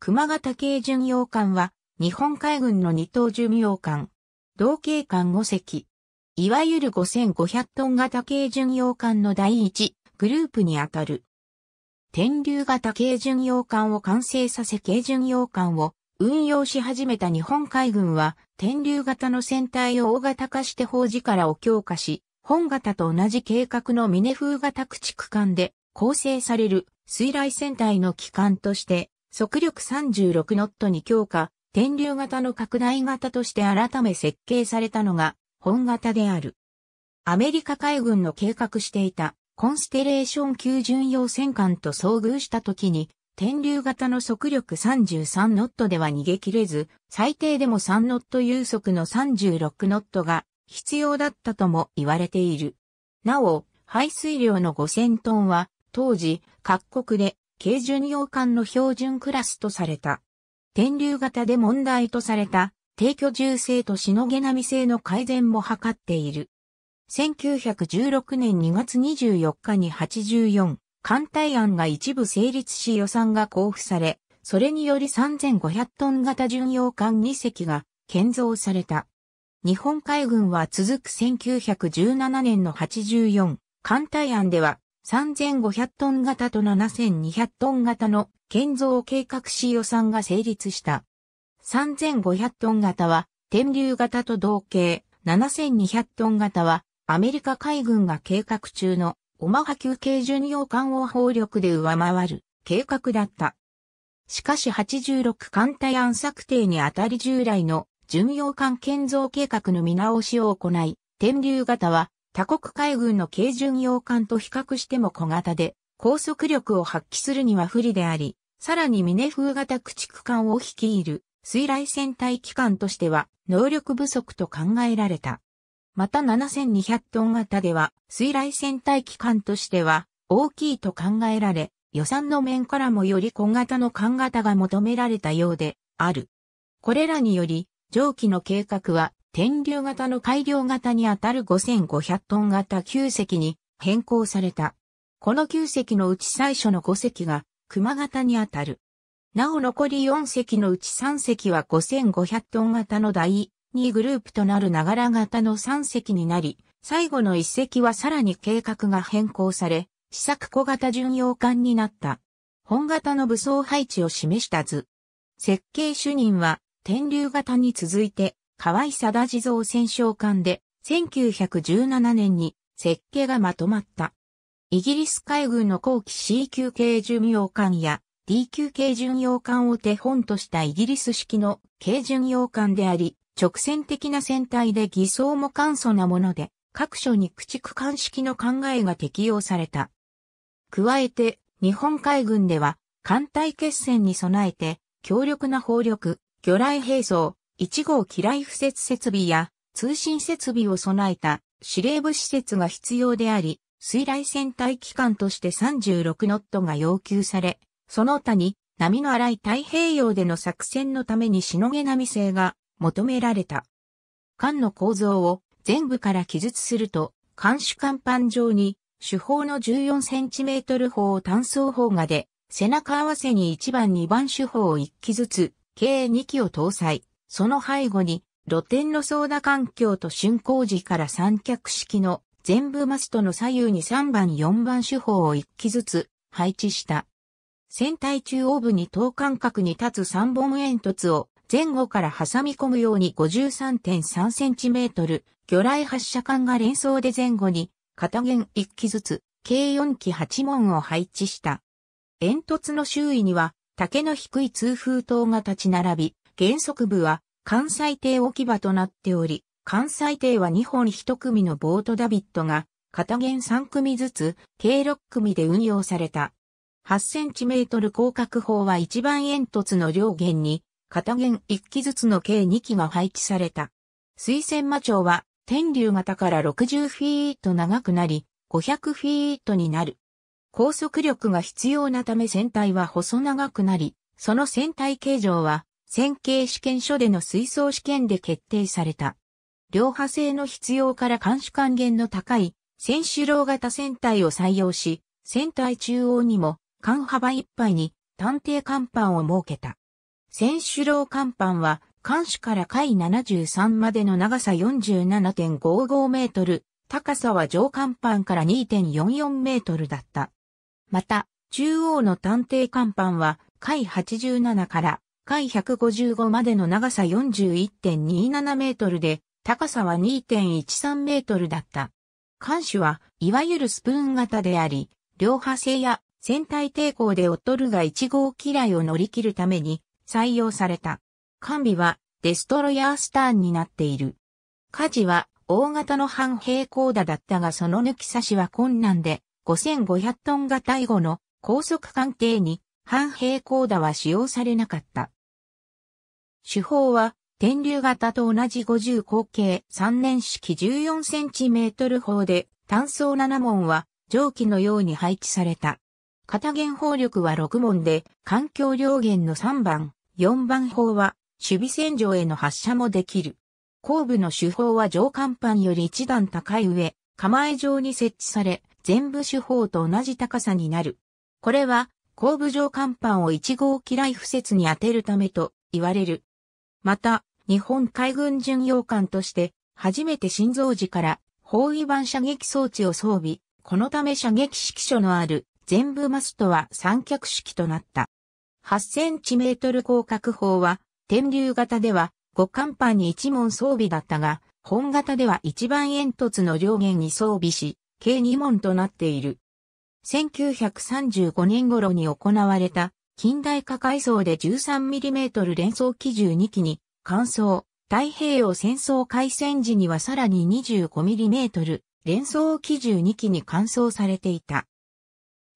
熊型軽巡洋艦は、日本海軍の二等巡洋艦、同型艦5隻、いわゆる5500トン型軽巡洋艦の第一グループにあたる。天竜型軽巡洋艦を完成させ軽巡洋艦を運用し始めた日本海軍は、天竜型の船体を大型化して法事からを強化し、本型と同じ計画の峰風型駆逐艦で構成される水雷船体の機関として速力36ノットに強化、天竜型の拡大型として改め設計されたのが本型である。アメリカ海軍の計画していたコンステレーション級巡洋戦艦と遭遇した時に、天竜型の速力33ノットでは逃げ切れず、最低でも3ノット有速の36ノットが必要だったとも言われている。なお、排水量の5000トンは、当時、各国で軽巡洋艦の標準クラスとされた。天竜型で問題とされた、低居住性としのげなみ性の改善も図っている。1916年2月24日に84、艦隊案が一部成立し予算が交付され、それにより3500トン型巡洋艦2隻が建造された。日本海軍は続く1917年の84、艦隊案では、3500トン型と7200トン型の建造計画し予算が成立した。3500トン型は、天竜型と同型、7200トン型は、アメリカ海軍が計画中の、オマハ級軽巡洋艦を砲力で上回る計画だった。しかし86艦隊案策定にあたり従来の巡洋艦建造計画の見直しを行い、天竜型は他国海軍の軽巡洋艦と比較しても小型で、高速力を発揮するには不利であり、さらにミネ風型駆逐艦を率いる水雷戦隊機関としては能力不足と考えられた。また7200トン型では水雷戦隊機関としては大きいと考えられ、予算の面からもより小型の艦型が求められたようである。これらにより、上記の計画は天竜型の改良型にあたる5500トン型9隻に変更された。この9隻のうち最初の5隻が熊型にあたる。なお残り4隻のうち3隻は5500トン型の第2グループとなるながら型の3隻になり、最後の1隻はさらに計画が変更され、試作小型巡洋艦になった。本型の武装配置を示した図。設計主任は、天竜型に続いて、河合貞地蔵戦勝艦で、1917年に設計がまとまった。イギリス海軍の後期 C 級系巡洋艦や D 級系巡洋艦を手本としたイギリス式の軽巡洋艦であり、直線的な船体で偽装も簡素なもので、各所に駆逐艦式の考えが適用された。加えて、日本海軍では、艦隊決戦に備えて、強力な砲力、魚雷兵装、1号機雷付設設備や通信設備を備えた司令部施設が必要であり、水雷戦隊機関として36ノットが要求され、その他に波の荒い太平洋での作戦のためにしのげ波性が求められた。艦の構造を全部から記述すると、艦首艦板上に主砲の1 4トル砲を単装砲がで、背中合わせに1番2番主砲を1機ずつ、計2機を搭載。その背後に露天の操舵環境と竣工時から三脚式の全部マストの左右に3番4番手法を1機ずつ配置した。船体中央部に等間隔に立つ3本煙突を前後から挟み込むように 53.3cm 魚雷発射管が連装で前後に片弦1機ずつ計4機8門を配置した。煙突の周囲には竹の低い通風塔が立ち並び、原則部は関西艇置き場となっており、関西艇は2本1組のボートダビットが、片弦3組ずつ、計6組で運用された。8センチメートル広角砲は一番煙突の両弦に、片弦1機ずつの計2機が配置された。水仙魔町は、天竜型から60フィート長くなり、500フィートになる。高速力が必要なため船体は細長くなり、その船体形状は線形試験所での水槽試験で決定された。両派性の必要から監視還元の高い、選手楼型船体を採用し、船体中央にも、間幅いっぱいに、探偵甲板を設けた。選手楼甲板は、艦首から海73までの長さ47.55メートル、高さは上甲板から2.44メートルだった。また、中央の探偵甲板は、海87から回155までの長さ41.27メートルで、高さは2.13メートルだった。艦首は、いわゆるスプーン型であり、両派性や船体抵抗で劣るが1号機雷を乗り切るために採用された。艦尾はデストロヤースターンになっている。火事は大型の半平行打だったがその抜き差しは困難で5500トン型以後の高速艦艇に半平行打は使用されなかった。手法は、天竜型と同じ50口径3年式 14cm 砲で、単装7門は蒸気のように配置された。片弦砲力は6門で、環境両限の3番、4番砲は守備線上への発射もできる。後部の手法は上甲板より一段高い上、構え上に設置され、全部手法と同じ高さになる。これは、後部上甲板を1号機ライフ説に当てるためと言われる。また、日本海軍巡洋艦として、初めて心臓時から包囲板射撃装置を装備、このため射撃指揮所のある全部マストは三脚式となった。8センチメートル広角砲は、天竜型では五艦板に一門装備だったが、本型では一番煙突の上限に装備し、計二門となっている。1935年頃に行われた近代化改装で 13mm 連装機12機に、乾燥、太平洋戦争開戦時にはさらに 25mm 連装機12機に乾燥されていた。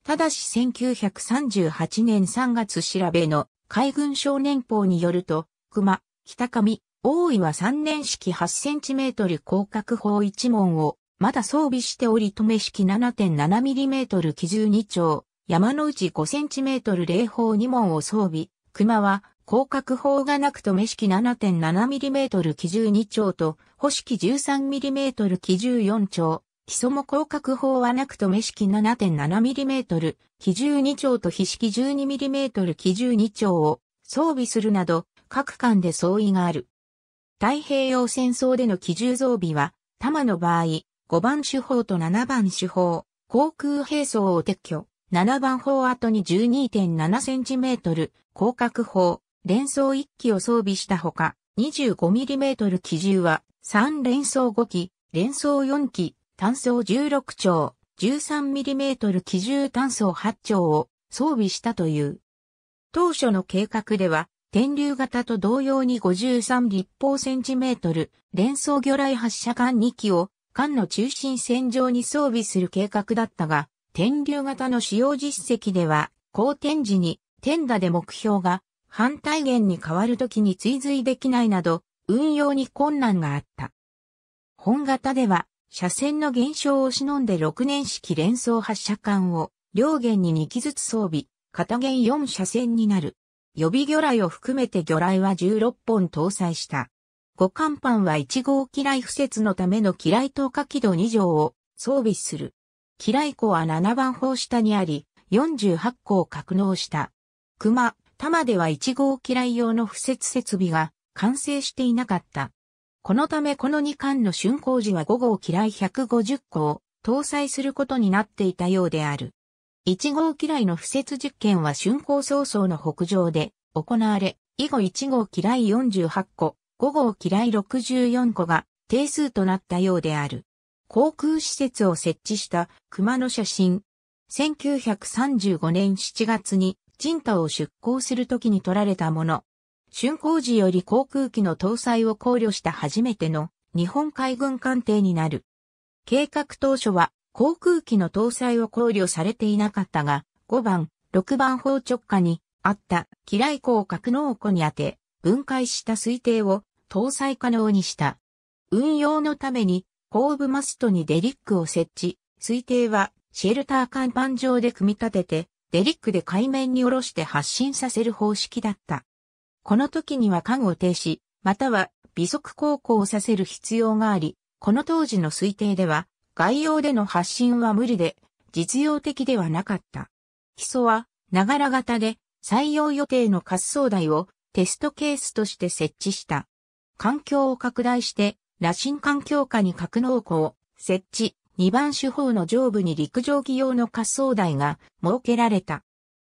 ただし1938年3月調べの海軍少年法によると、熊、北上、大井は3年式 8cm 広角砲1門をまだ装備しており止め式 7.7mm 機銃2丁、山の内 5cm 霊砲2門を装備、熊は広角砲がなくと目式 7.7mm 機銃2丁と、保式 13mm 機銃4丁、基礎も広角砲はなくと目式 7.7mm 機銃2丁と非式 12mm 機銃2丁を装備するなど、各艦で相違がある。太平洋戦争での機銃装備は、弾の場合、5番手法と7番手法、航空兵装を撤去。7番砲跡に12.7センチメートル、広角砲、連装1機を装備したほか、25ミリメートル機銃は、3連装5機、連装4機、単装16丁、13ミリメートル機銃単装8丁を装備したという。当初の計画では、天竜型と同様に53立方センチメートル、連装魚雷発射管2機を、艦の中心線上に装備する計画だったが、天竜型の使用実績では、好天時に、天打で目標が、反対源に変わるときに追随できないなど、運用に困難があった。本型では、車線の減少を忍んで6年式連装発射管を、両弦に2機ずつ装備、片弦4車線になる。予備魚雷を含めて魚雷は16本搭載した。五甲板は1号機雷不設のための機雷投下軌道2乗を装備する。キライ湖は7番砲下にあり、48個を格納した。熊、玉では1号機雷用の敷設設備が完成していなかった。このためこの2巻の竣工時は5号機雷150個を搭載することになっていたようである。1号機雷の敷設実験は竣工早々の北上で行われ、以後1号機雷48個、5号機雷64個が定数となったようである。航空施設を設置した熊の写真。1935年7月に人太を出港するときに撮られたもの。竣工時より航空機の搭載を考慮した初めての日本海軍艦艇になる。計画当初は航空機の搭載を考慮されていなかったが、5番、6番砲直下にあった機雷庫を格納庫に当て、分解した推定を搭載可能にした。運用のために後部マストにデリックを設置、推定はシェルター甲板上で組み立てて、デリックで海面に下ろして発進させる方式だった。この時には具を停止、または微速航行させる必要があり、この当時の推定では、外洋での発進は無理で、実用的ではなかった。基礎は、ながら型で、採用予定の滑走台をテストケースとして設置した。環境を拡大して、羅針環境下に格納庫を設置、2番手法の上部に陸上機用の滑走台が設けられた。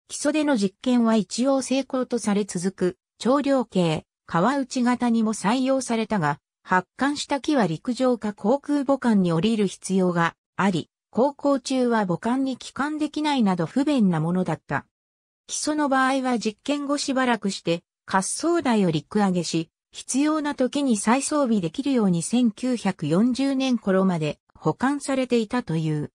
基礎での実験は一応成功とされ続く、長量計、川内型にも採用されたが、発艦した機は陸上か航空母艦に降りる必要があり、航行中は母艦に帰還できないなど不便なものだった。基礎の場合は実験後しばらくして、滑走台を陸上げし、必要な時に再装備できるように1940年頃まで保管されていたという。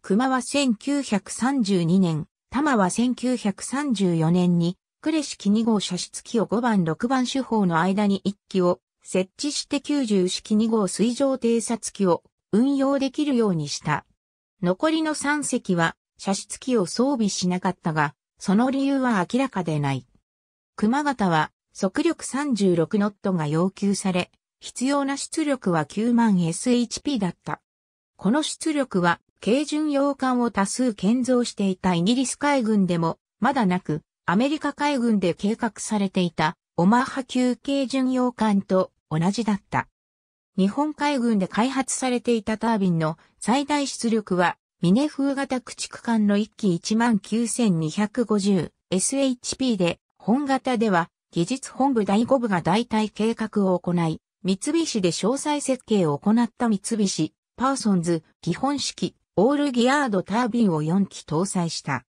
熊は1932年、玉は1934年に、クレ式2号射出機を5番6番手法の間に1機を設置して90式2号水上偵察機を運用できるようにした。残りの3隻は射出機を装備しなかったが、その理由は明らかでない。熊型は速力36ノットが要求され、必要な出力は9万 SHP だった。この出力は、軽巡洋艦を多数建造していたイギリス海軍でも、まだなく、アメリカ海軍で計画されていた、オマハ級軽巡洋艦と同じだった。日本海軍で開発されていたタービンの最大出力は、ミネ風型駆逐艦の1機 19,250SHP で、本型では技術本部第5部が代替計画を行い、三菱で詳細設計を行った三菱、パーソンズ、基本式、オールギアードタービンを4機搭載した。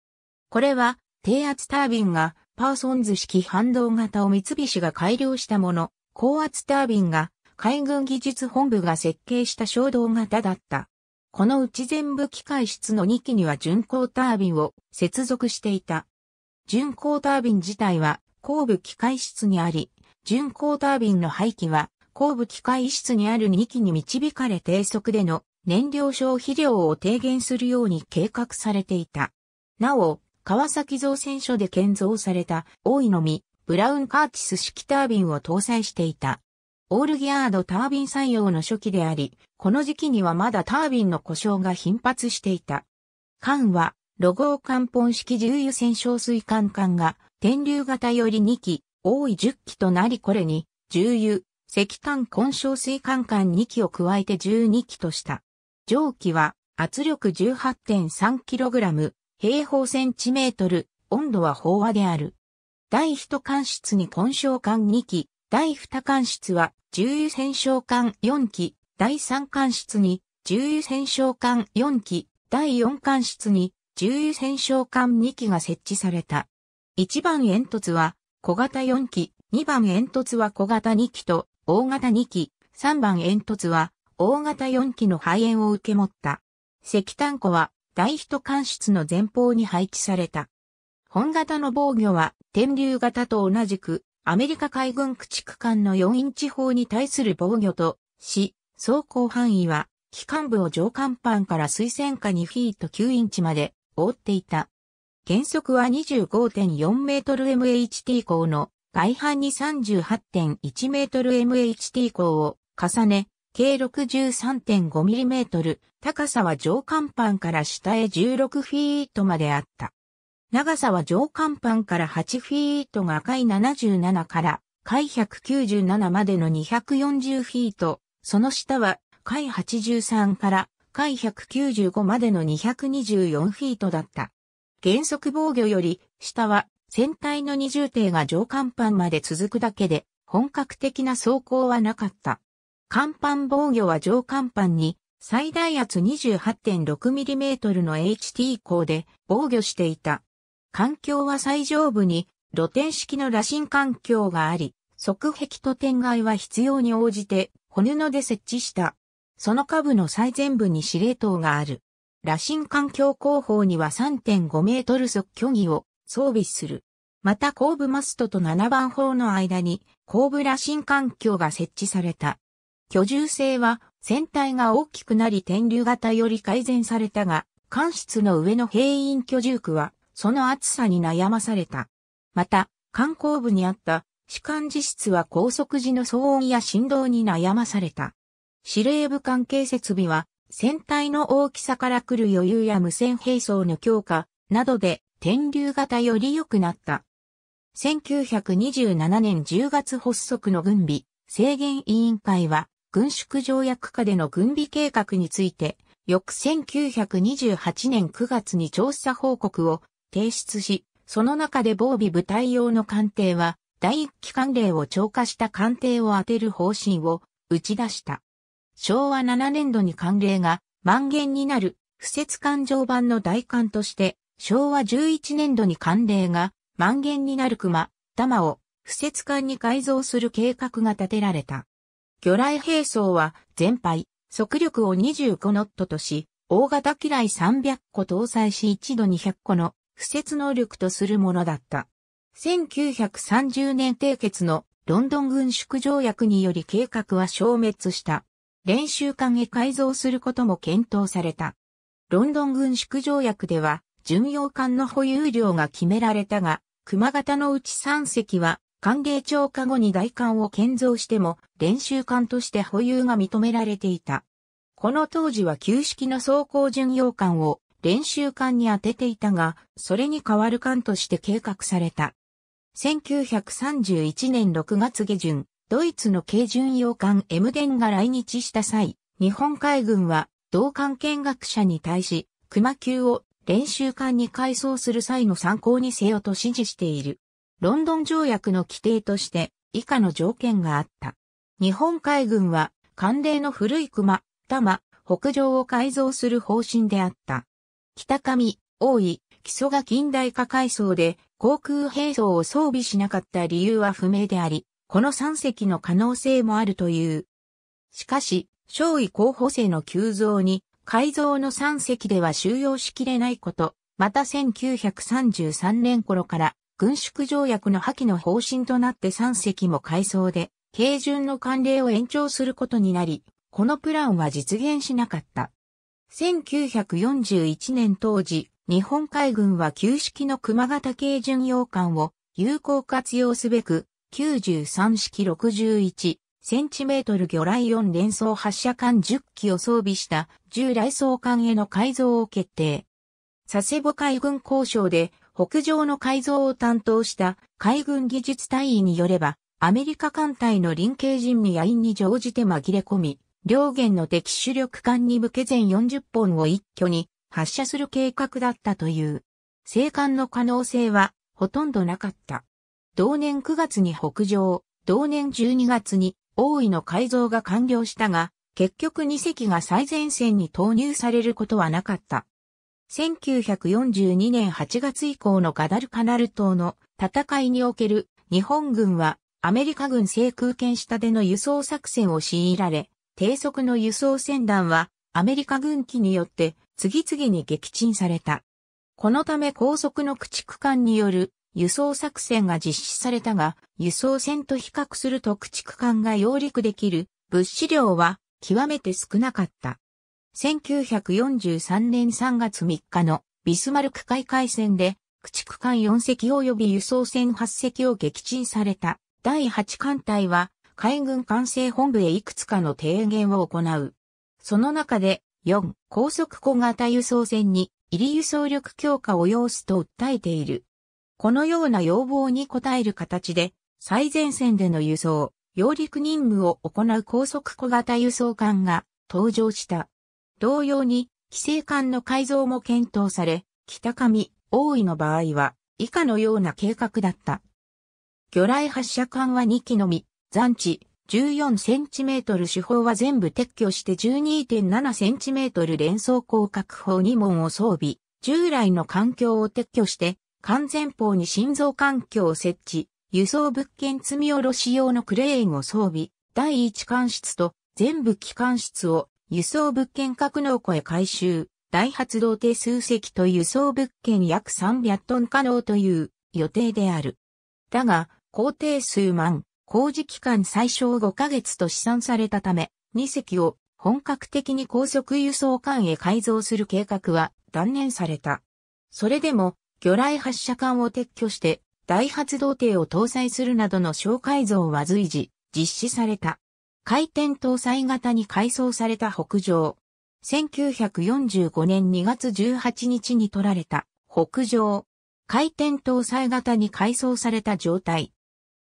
これは、低圧タービンがパーソンズ式反動型を三菱が改良したもの、高圧タービンが海軍技術本部が設計した衝動型だった。このうち全部機械室の2機には巡航タービンを接続していた。巡航タービン自体は後部機械室にあり、巡航タービンの排気は後部機械室にある2機に導かれ低速での燃料消費量を低減するように計画されていた。なお、川崎造船所で建造された大井のみブラウンカーティス式タービンを搭載していた。オールギアードタービン採用の初期であり、この時期にはまだタービンの故障が頻発していた。艦は、ロゴを艦本式重油船小水管艦が、天竜型より2機、多い10機となりこれに、重油、石炭混焼水管管2機を加えて12機とした。蒸気は圧力 18.3kg、平方センチメートル、温度は飽和である。第1管室に混焼管2機、第2管室は重油洗焼管4機、第3管室に重油洗焼管4機、第4管室に重油洗焼管2機が設置された。1番煙突は小型4機、2番煙突は小型2機と大型2機、3番煙突は大型4機の肺炎を受け持った。石炭庫は大人管室の前方に配置された。本型の防御は天竜型と同じくアメリカ海軍駆逐艦の4インチ砲に対する防御とし、走行範囲は機関部を上甲板から水線下2フィート9インチまで覆っていた。原則は 25.4mMHT 項の外半に 38.1mMHT 項を重ね、計 63.5mm、高さは上甲板から下へ16フィートまであった。長さは上甲板から8フィートが海77から海197までの240フィート、その下は海83から海195までの224フィートだった。原則防御より、下は、船体の二重艇が上甲板まで続くだけで、本格的な走行はなかった。甲板防御は上甲板に、最大圧 28.6mm の HT 鋼で防御していた。環境は最上部に露天式の羅針環境があり、側壁と天外は必要に応じて骨ので設置した。その下部の最前部に司令塔がある。羅針環境工法には3.5メートル速距離を装備する。また後部マストと7番砲の間に後部羅針環境が設置された。居住性は船体が大きくなり天竜型より改善されたが、艦室の上の兵員居住区はその暑さに悩まされた。また、観光部にあった士官自室は高速時の騒音や振動に悩まされた。司令部関係設備は船体の大きさから来る余裕や無線兵装の強化などで天竜型より良くなった。1927年10月発足の軍備制限委員会は軍縮条約下での軍備計画について翌1928年9月に調査報告を提出し、その中で防備部隊用の艦艇は第一機関令を超過した艦艇を当てる方針を打ち出した。昭和7年度に慣例が満元になる、不設勘定版の代官として、昭和11年度に慣例が満元になる熊、玉を不設艦に改造する計画が立てられた。魚雷兵装は全廃、速力を25ノットとし、大型機雷300個搭載し一度200個の不設能力とするものだった。1930年締結のロンドン軍縮条約により計画は消滅した。練習艦へ改造することも検討された。ロンドン軍縮条約では、巡洋艦の保有量が決められたが、熊型のうち3隻は、歓迎超過後に大艦を建造しても、練習艦として保有が認められていた。この当時は旧式の装甲巡洋艦を練習艦に当てていたが、それに代わる艦として計画された。1931年6月下旬、ドイツの軽巡洋艦エムデンが来日した際、日本海軍は同艦見学者に対し、熊級を練習艦に改装する際の参考にせよと指示している。ロンドン条約の規定として以下の条件があった。日本海軍は艦艇の古い熊、玉、北上を改造する方針であった。北上、大井、基礎が近代化改装で航空兵装を装備しなかった理由は不明であり、この三隻の可能性もあるという。しかし、少尉候補生の急増に、改造の三隻では収容しきれないこと、また1933年頃から軍縮条約の破棄の方針となって三隻も改装で、軽順の慣例を延長することになり、このプランは実現しなかった。1941年当時、日本海軍は旧式の熊型軽巡洋艦を有効活用すべく、93式61センチメートル魚雷4連装発射艦10機を装備した従来装艦への改造を決定。佐世保海軍交渉で北上の改造を担当した海軍技術隊員によれば、アメリカ艦隊の臨系人民や員に乗じて紛れ込み、両舷の敵主力艦に向け全40本を一挙に発射する計画だったという。生還の可能性はほとんどなかった。同年9月に北上、同年12月に大井の改造が完了したが、結局2隻が最前線に投入されることはなかった。1942年8月以降のガダルカナル島の戦いにおける日本軍はアメリカ軍制空権下での輸送作戦を強いられ、低速の輸送船団はアメリカ軍機によって次々に撃沈された。このため高速の駆逐艦による輸送作戦が実施されたが、輸送船と比較すると駆逐艦が揚陸できる物資量は極めて少なかった。1943年3月3日のビスマルク海海戦で駆逐艦4隻及び輸送船8隻を撃沈された第8艦隊は海軍管制本部へいくつかの提言を行う。その中で4高速小型輸送船に入り輸送力強化を要すと訴えている。このような要望に応える形で、最前線での輸送、揚陸任務を行う高速小型輸送艦が登場した。同様に、規制艦の改造も検討され、北上、大井の場合は、以下のような計画だった。魚雷発射艦は2機のみ、残地14センチメートル手法は全部撤去して12.7センチメートル連装広角砲2門を装備、従来の環境を撤去して完全方に心臓環境を設置、輸送物件積み下ろし用のクレーンを装備、第一管室と全部機関室を輸送物件格納庫へ回収、大発動定数隻と輸送物件約300トン可能という予定である。だが、工程数万、工事期間最小5ヶ月と試算されたため、2隻を本格的に高速輸送艦へ改造する計画は断念された。それでも、魚雷発射管を撤去して、大発動艇を搭載するなどの小改造は随時、実施された。回転搭載型に改装された北上。1945年2月18日に取られた北上。回転搭載型に改装された状態。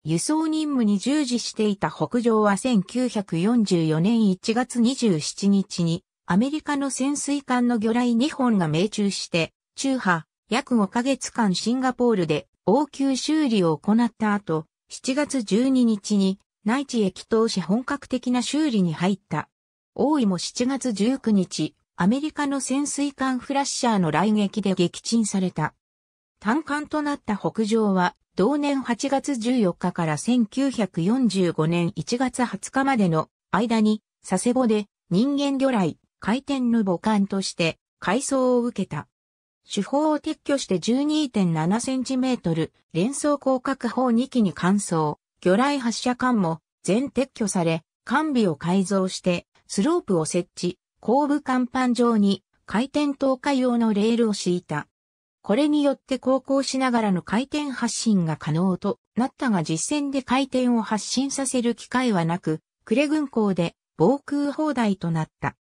輸送任務に従事していた北上は1944年1月27日にアメリカの潜水艦の魚雷2本が命中して中波約5ヶ月間シンガポールで応急修理を行った後、7月12日に内地へ帰投し本格的な修理に入った。大井も7月19日、アメリカの潜水艦フラッシャーの来撃で撃沈された。単艦となった北上は、同年8月14日から1945年1月20日までの間に、佐世保で人間魚雷、回転の母艦として改装を受けた。手法を撤去して 12.7cm 連装広角砲2機に換装、魚雷発射管も全撤去され、完備を改造して、スロープを設置、後部甲板上に回転投下用のレールを敷いた。これによって航行しながらの回転発進が可能となったが実戦で回転を発進させる機会はなく、呉軍港で防空砲台となった。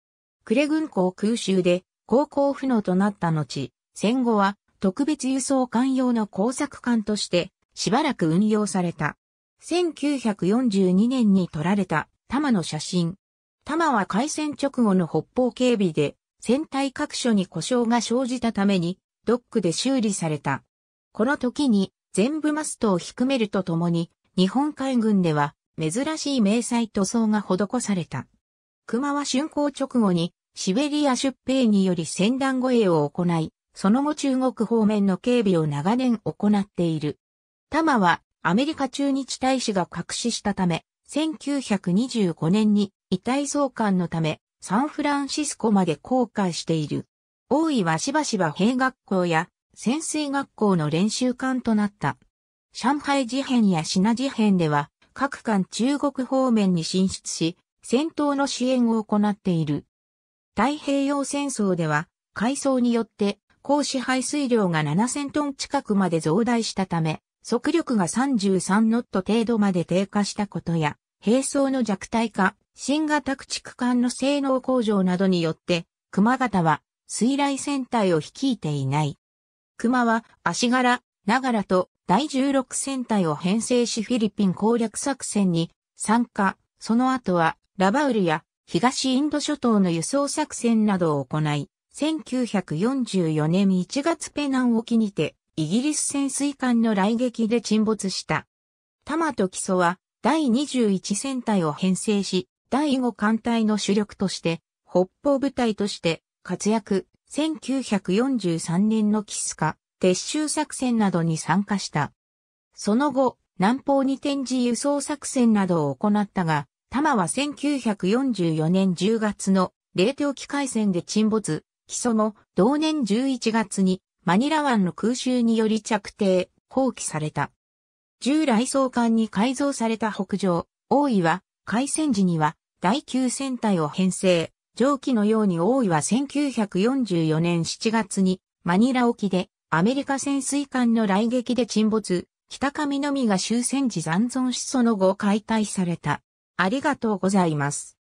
呉軍港空襲で航行不能となった後、戦後は特別輸送艦用の工作艦としてしばらく運用された。1942年に撮られた玉の写真。玉は海戦直後の北方警備で船体各所に故障が生じたためにドックで修理された。この時に全部マストを低めるとともに日本海軍では珍しい迷彩塗装が施された。熊は竣工直後にシベリア出兵により戦団護衛を行い、その後中国方面の警備を長年行っている。タマはアメリカ駐日大使が隠ししたため、1925年に遺体送還のためサンフランシスコまで航海している。大井はしばしば兵学校や潜水学校の練習艦となった。上海事変や品事変では各艦中国方面に進出し、戦闘の支援を行っている。太平洋戦争では、海藻によって降支配水量が7000トン近くまで増大したため、速力が33ノット程度まで低下したことや、並走の弱体化、新型駆逐艦の性能向上などによって、熊型は水雷戦隊を率いていない。熊は足柄、ながらと第16戦隊を編成しフィリピン攻略作戦に参加、その後はラバウルや東インド諸島の輸送作戦などを行い、1944年1月ペナン沖にて、イギリス潜水艦の来撃で沈没した。タマと基礎は、第21戦隊を編成し、第5艦隊の主力として、北方部隊として活躍、1943年のキスカ、撤収作戦などに参加した。その後、南方に展示輸送作戦などを行ったが、タマは1944年10月の冷凍機海戦で沈没、基礎も同年11月にマニラ湾の空襲により着底、放棄された。従来総艦に改造された北上、大井は、開戦時には、第9戦隊を編成。上記のように大井は1944年7月に、マニラ沖で、アメリカ潜水艦の来撃で沈没、北上のみが終戦時残存しその後解体された。ありがとうございます。